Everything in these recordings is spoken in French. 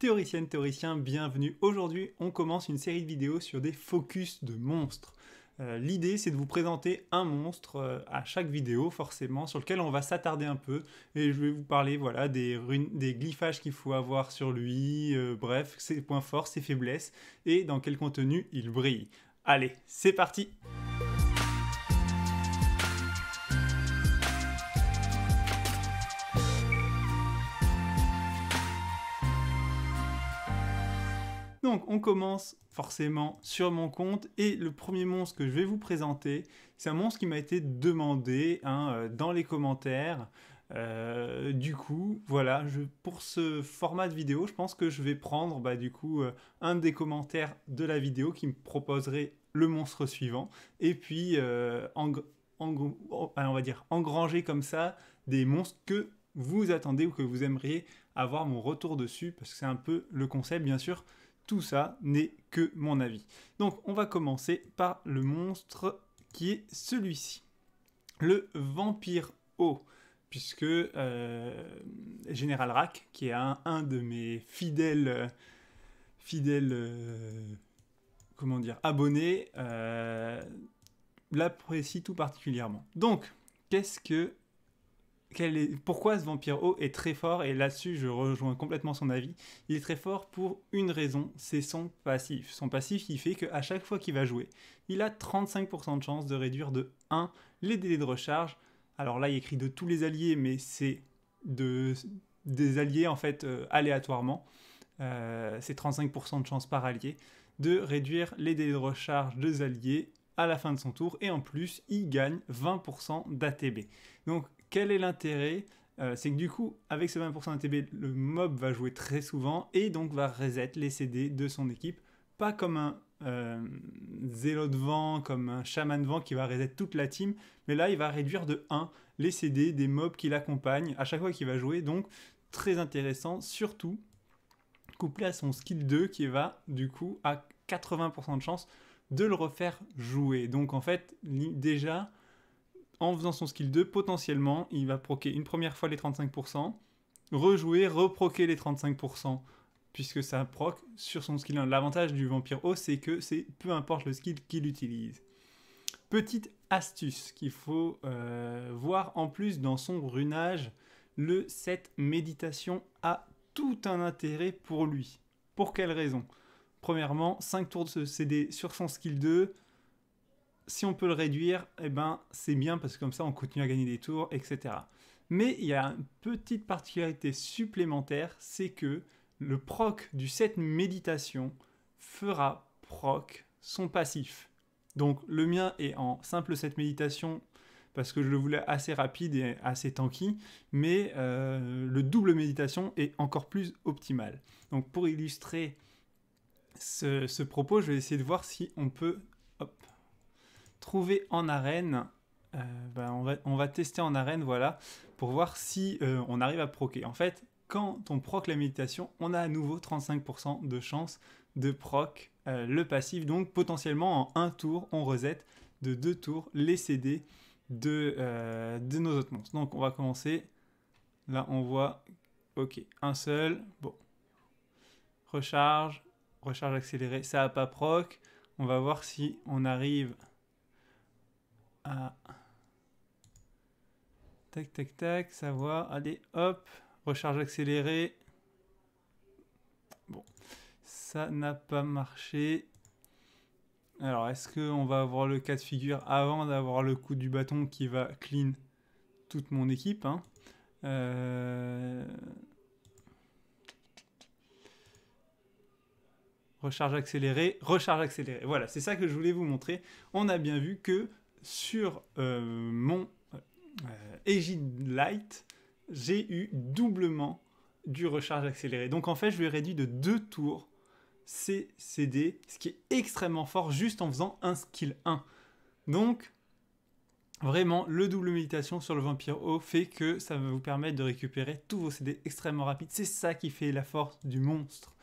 Théoricienne, théoricien, bienvenue. Aujourd'hui, on commence une série de vidéos sur des focus de monstres. Euh, l'idée, c'est de vous présenter un monstre euh, à chaque vidéo, forcément, sur lequel on va s'attarder un peu. Et je vais vous parler voilà, des, des glyphages qu'il faut avoir sur lui, euh, bref, ses points forts, ses faiblesses, et dans quel contenu il brille. Allez, c'est parti! Donc on commence forcément sur mon compte et le premier monstre que je vais vous présenter, c'est un monstre qui m'a été demandé hein, euh, dans les commentaires. Euh, du coup, voilà, pour ce format de vidéo, je pense que je vais prendre bah, du coup euh, un des commentaires de la vidéo qui me proposerait le monstre suivant et puis on va dire engranger comme ça des monstres que vous attendez ou que vous aimeriez avoir mon retour dessus parce que c'est un peu le concept bien sûr tout ça n'est que mon avis. Donc on va commencer par le monstre qui est celui-ci. Le vampire haut puisque euh, Général Rack, qui est un, de mes fidèles, fidèles euh, comment dire, abonnés, euh, l'apprécie tout particulièrement. Donc, qu'est-ce que pourquoi ce vampire haut est très fort, et là-dessus je rejoins complètement son avis, il est très fort pour une raison, c'est son passif. Son passif, il fait qu'à chaque fois qu'il va jouer, il a 35% de chance de réduire de 1 les délais de recharge. Alors là, il écrit de tous les alliés, mais c'est des alliés en fait euh, aléatoirement. Euh, c'est 35% de chance par allié, de réduire les délais de recharge des alliés à la fin de son tour et en plus il gagne 20% d'ATB. Donc quel est l'intérêt euh, c'est que du coup, avec ce 20% d'ATB, le mob va jouer très souvent et donc va reset les CD de son équipe. Pas comme un euh, zélo de vent, comme un chaman de vent qui va reset toute la team, mais là, il va réduire de 1 les CD des mobs qui l'accompagnent à chaque fois qu'il va jouer. Donc, très intéressant, surtout couplé à son skill 2 qui va du coup à 80% de chance de le refaire jouer. Donc en fait, déjà, en faisant son skill 2, potentiellement, il va proquer une première fois les 35%, rejouer, reproquer les 35%, puisque ça proc sur son skill 1. L'avantage du vampire haut, c'est que c'est peu importe le skill qu'il utilise. Petite astuce qu'il faut euh, voir en plus dans son runage, le set méditation a tout un intérêt pour lui. Pour quelle raison Premièrement, 5 tours de CD sur son skill 2, si on peut le réduire, eh ben, c'est bien parce que comme ça, on continue à gagner des tours, etc. Mais il y a une petite particularité supplémentaire, c'est que le proc du set méditation fera proc son passif. Donc le mien est en simple set méditation parce que je le voulais assez rapide et assez tanky, mais euh, le double méditation est encore plus optimal. Donc pour illustrer ce, propos, je vais essayer de voir si on peut trouver en arène. Euh, ben, on, va, tester en arène, voilà, pour voir si euh, on arrive à proquer. En fait, quand on proque la méditation, on a à nouveau 35% de chance de proc euh, le passif. Donc potentiellement en un tour, on reset de deux tours les CD de, de nos autres monstres. Donc on va commencer. Là, on voit, ok, un seul, bon. Recharge, recharge accélérée, ça n'a pas proc. On va voir si on arrive à... Tac, tac, tac, savoir. Allez, hop, recharge accélérée. Bon, ça n'a pas marché. Alors, est-ce que on va avoir le cas de figure avant d'avoir le coup du bâton qui va clean toute mon équipe hein euh, Recharge accélérée, recharge accélérée. Voilà, c'est ça que je voulais vous montrer. On a bien vu que sur euh, mon euh, Egid Light, j'ai eu doublement du recharge accéléré. Donc en fait, je lui ai réduit de deux tours ses CD, ce qui est extrêmement fort juste en faisant un skill 1. Donc vraiment, le double méditation sur le vampire haut fait que ça va vous permettre de récupérer tous vos CD extrêmement rapides. C'est ça qui fait la force du monstre.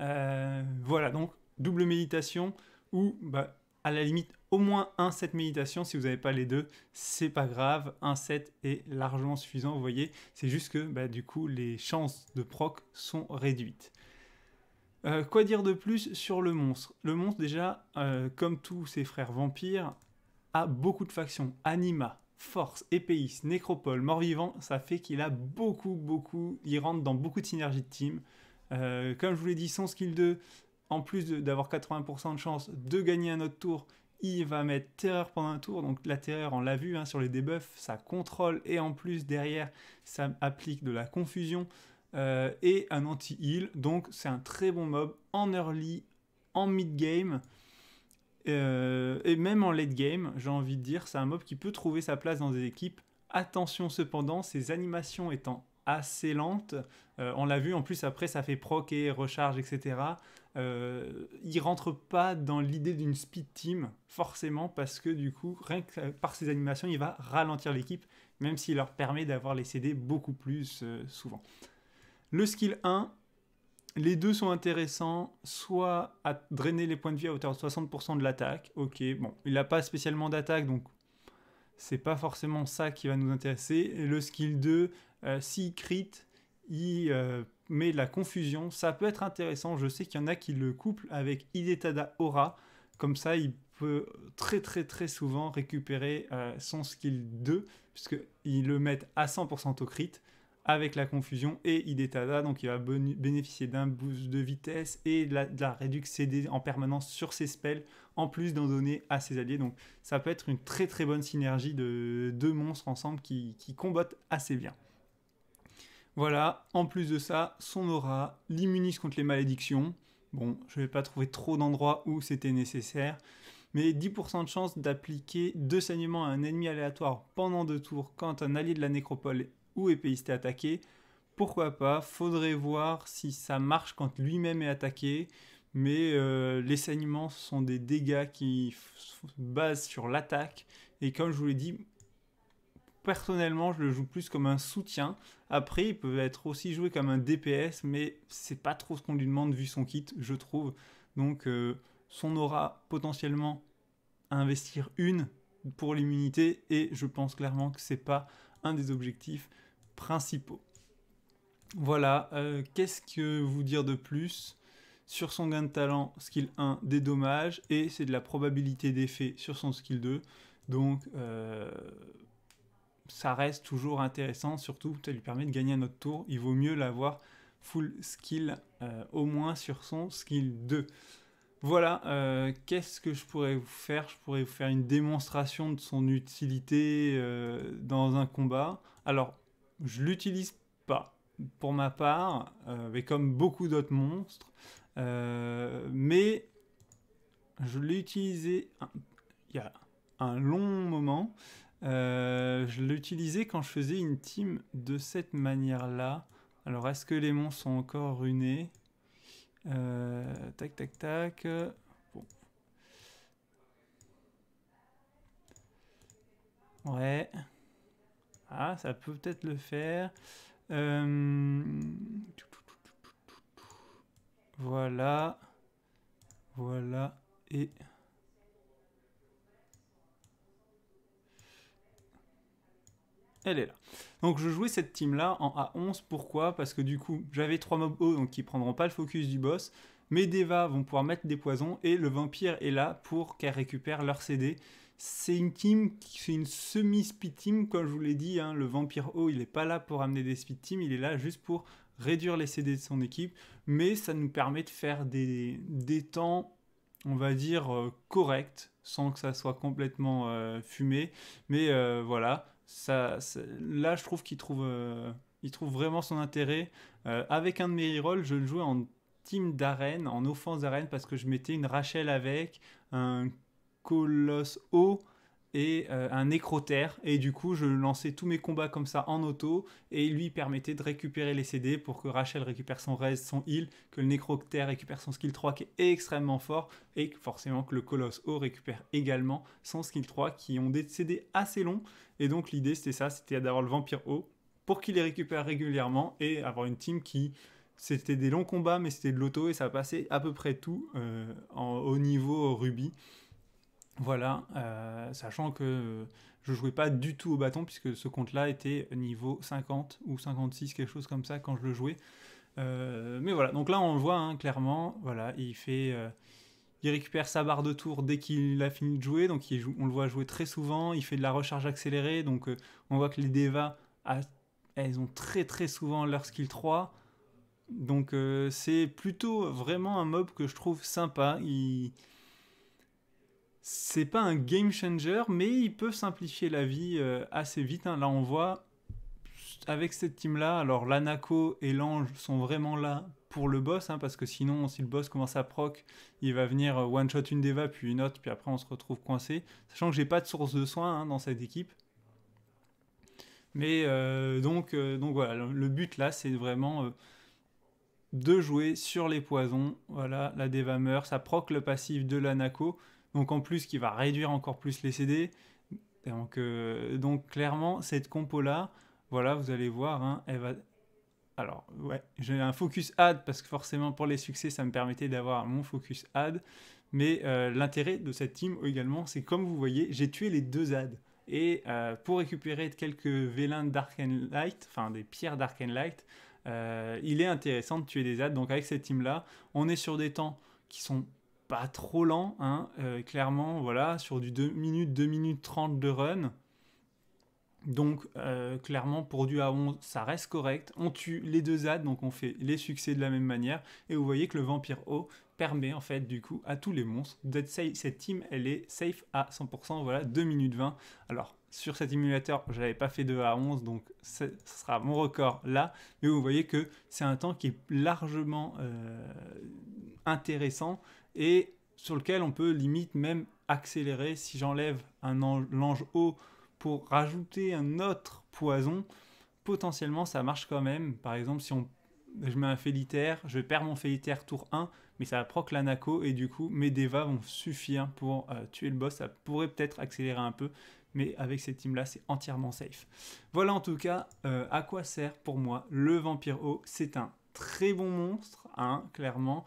Euh, voilà, donc double méditation ou bah, à la limite au moins un set méditation. Si vous n'avez pas les deux, c'est pas grave. Un set est largement suffisant, vous voyez. C'est juste que bah, du coup, les chances de proc sont réduites. Euh, quoi dire de plus sur le monstre Le monstre, déjà, euh, comme tous ses frères vampires, a beaucoup de factions. Anima, Force, Épéis, Nécropole, Mort-Vivant, ça fait qu'il a beaucoup, beaucoup. Il rentre dans beaucoup de synergies de team. Euh, comme je vous l'ai dit, son skill 2, en plus d'avoir 80% de chance de gagner un autre tour, il va mettre terreur pendant un tour. Donc la terreur, on l'a vu hein, sur les debuffs, ça contrôle et en plus derrière, ça applique de la confusion euh, et un anti-heal. Donc c'est un très bon mob en early, en mid-game. Euh, et même en late game, j'ai envie de dire, c'est un mob qui peut trouver sa place dans des équipes. Attention cependant, ses animations étant assez lente. Euh, on l'a vu, en plus après ça fait proc et recharge, etc. Euh, il rentre pas dans l'idée d'une speed team, forcément, parce que du coup, rien que par ses animations, il va ralentir l'équipe, même s'il leur permet d'avoir les CD beaucoup plus euh, souvent. Le skill 1, les deux sont intéressants, soit à drainer les points de vie à hauteur de 60% de l'attaque, ok, bon, il n'a pas spécialement d'attaque, donc c'est pas forcément ça qui va nous intéresser. Le skill 2, si euh, s'il crit, il euh, met la confusion. Ça peut être intéressant. Je sais qu'il y en a qui le couple avec Idetada Aura. Comme ça, il peut très très très souvent récupérer euh, son skill 2, puisqu'ils le met à 100% au crit avec la confusion et Idetada. Donc il va bénéficier d'un boost de vitesse et de la, réduction CD en permanence sur ses spells, en plus d'en donner à ses alliés. Donc ça peut être une très très bonne synergie de deux monstres ensemble qui, qui combattent assez bien. Voilà, en plus de ça, son aura l'immunise contre les malédictions. Bon, je ne vais pas trouver trop d'endroits où c'était nécessaire, mais 10% de chance d'appliquer deux saignements à un ennemi aléatoire pendant deux tours quand un allié de la nécropole ou épéiste est attaqué. Pourquoi pas Faudrait voir si ça marche quand lui-même est attaqué, mais euh, les saignements sont des dégâts qui se basent sur l'attaque, et comme je vous l'ai dit, personnellement, je le joue plus comme un soutien. Après, il peut être aussi joué comme un DPS, mais c'est pas trop ce qu'on lui demande vu son kit, je trouve. Donc, euh, son aura potentiellement à investir une pour l'immunité, et je pense clairement que c'est pas un des objectifs principaux. Voilà, euh, qu'est-ce que vous dire de plus sur son gain de talent, skill 1, des dommages, et c'est de la probabilité d'effet sur son skill 2. Donc, euh, ça reste toujours intéressant, surtout ça lui permet de gagner un autre tour. Il vaut mieux l'avoir full skill, euh, au moins sur son skill 2. Voilà, euh, qu'est-ce que je pourrais vous faire Je pourrais vous faire une démonstration de son utilité euh, dans un combat. Alors, je l'utilise pas pour ma part, mais comme beaucoup d'autres monstres. mais je l'ai utilisé il y a un long moment. Euh, je l'utilisais quand je faisais une team de cette manière-là. Alors, est-ce que les monstres sont encore runés euh, Tac, tac, tac. Ouais. Ah, ça peut peut-être le faire. Euh, voilà. Voilà. Et... elle est là. Donc je jouais cette team là en A11, pourquoi Parce que du coup j'avais trois mobs hauts donc qui prendront pas le focus du boss, mes Deva vont pouvoir mettre des poisons et le vampire est là pour qu'elle récupère leur CD. C'est une team, c'est une semi-speed team comme je vous l'ai dit, hein. le vampire haut il est pas là pour amener des speed teams, il est là juste pour réduire les CD de son équipe, mais ça nous permet de faire des, des temps on va dire euh, corrects sans que ça soit complètement euh, fumé, mais euh, voilà, là, je trouve qu'il trouve, euh, il trouve vraiment son intérêt. Euh, avec un de mes je le jouais en team d'arène, en offense d'arène, parce que je mettais une Rachel avec, un Colosse haut et euh, un Nécroterre, Et du coup, je lançais tous mes combats comme ça en auto et lui permettait de récupérer les CD pour que Rachel récupère son reste, son heal, que le Nécroterre récupère son skill 3 qui est extrêmement fort et forcément que le colosse O récupère également son skill 3 qui ont des CD assez longs. Et donc, l'idée c'était ça c'était d'avoir le vampire O pour qu'il les récupère régulièrement et avoir une team qui. C'était des longs combats, mais c'était de l'auto et ça passait à peu près tout euh, en, au niveau Ruby. Voilà, euh, sachant que euh, je jouais pas du tout au bâton puisque ce compte-là était niveau 50 ou 56, quelque chose comme ça quand je le jouais. Euh, mais voilà, donc là on le voit hein, clairement, voilà, il fait, il récupère sa barre de tour dès qu'il a fini de jouer, donc on le voit jouer très souvent. Il fait de la recharge accélérée, donc on voit que les Deva, ah, elles ont très très souvent leur skill 3. Donc c'est plutôt vraiment un mob que je trouve sympa. Il c'est pas un game changer, mais il peut simplifier la vie euh, assez vite. Hein. Là, on voit avec cette team-là, alors l'anako et l'Ange sont vraiment là pour le boss, hein, parce que sinon, si le boss commence à proc, il va venir euh, one-shot une Deva puis une autre, puis après on se retrouve coincé. Sachant que j'ai pas de source de soins hein, dans cette équipe. Mais euh, donc, donc voilà, le, but là, c'est vraiment de jouer sur les poisons. Voilà, la Deva meurt, ça proc le passif de l'Anako. Donc en plus, qui va réduire encore plus les CD. Donc, euh, donc clairement, cette compo-là, voilà, vous allez voir, hein, elle va... Alors, ouais, j'ai un focus add, parce que forcément pour les succès, ça me permettait d'avoir mon focus ad. Mais euh, l'intérêt de cette team également, c'est comme vous voyez, j'ai tué les deux ads. Et euh, pour récupérer quelques vélins Dark and Light, enfin des pierres Dark and Light, il est intéressant de tuer des ads. Donc avec cette team là, on est sur des temps qui sont pas trop lent, hein, euh, clairement, voilà, sur du 2 minutes, 2 minutes 30 de run. Donc, euh, clairement, pour du A11, ça reste correct. On tue les deux ads, donc on fait les succès de la même manière. Et vous voyez que le Vampire haut permet, en fait, du coup, à tous les monstres d'être safe. Cette team, elle est safe à 100%, voilà, 2 minutes 20. Alors, sur cet émulateur, je n'avais pas fait de A11, donc ce sera mon record là. Mais vous voyez que c'est un temps qui est largement euh, intéressant et sur lequel on peut limite même accélérer. Si j'enlève un l'ange haut pour rajouter un autre poison, potentiellement ça marche quand même. Par exemple, si je mets un félitaire, je perds mon félitaire tour 1, mais ça proc l'anaco et du coup mes dévas vont suffire pour euh, tuer le boss. Ça pourrait peut-être accélérer un peu, mais avec cette team là c'est entièrement safe. Voilà en tout cas euh, à quoi sert pour moi le vampire haut. C'est un très bon monstre, hein, clairement.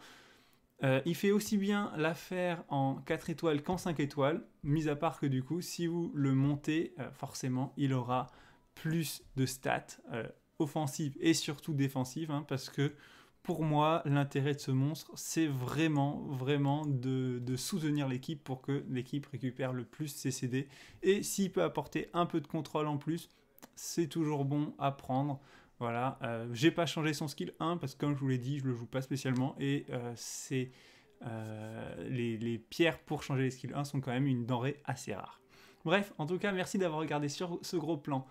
Euh, il fait aussi bien l'affaire en 4 étoiles qu'en 5 étoiles, mis à part que du coup, si vous le montez, euh, forcément, il aura plus de stats euh, offensives et surtout défensives, hein, parce que pour moi, l'intérêt de ce monstre, c'est vraiment, vraiment de, de soutenir l'équipe pour que l'équipe récupère le plus ses CD. Et s'il peut apporter un peu de contrôle en plus, c'est toujours bon à prendre. Voilà, euh, j'ai pas changé son skill 1 parce que comme je vous l'ai dit, je le joue pas spécialement et euh, c'est euh, les, les, pierres pour changer les skills 1 sont quand même une denrée assez rare. Bref, en tout cas, merci d'avoir regardé sur ce gros plan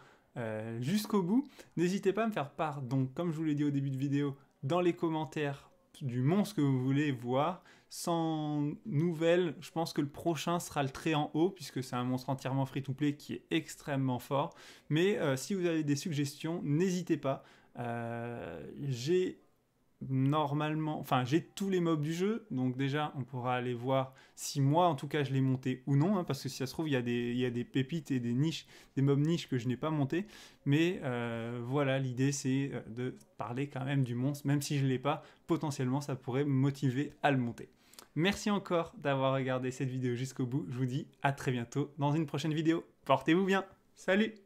jusqu'au bout. N'hésitez pas à me faire part, donc comme je vous l'ai dit au début de vidéo, dans les commentaires du monstre que vous voulez voir. Sans nouvelles, je pense que le prochain sera le trait en haut, puisque c'est un monstre entièrement free-to-play qui est extrêmement fort. Mais euh, si vous avez des suggestions, n'hésitez pas. Euh, j'ai normalement, enfin j'ai tous les mobs du jeu, donc déjà on pourra aller voir si moi en tout cas je l'ai monté ou non, hein, parce que si ça se trouve il y, a des, des, pépites et des niches, des mobs niches que je n'ai pas monté, mais euh, voilà l'idée c'est euh, de parler quand même du monstre, même si je ne l'ai pas, potentiellement ça pourrait me motiver à le monter. Merci encore d'avoir regardé cette vidéo jusqu'au bout, je vous dis à très bientôt dans une prochaine vidéo, portez-vous bien, salut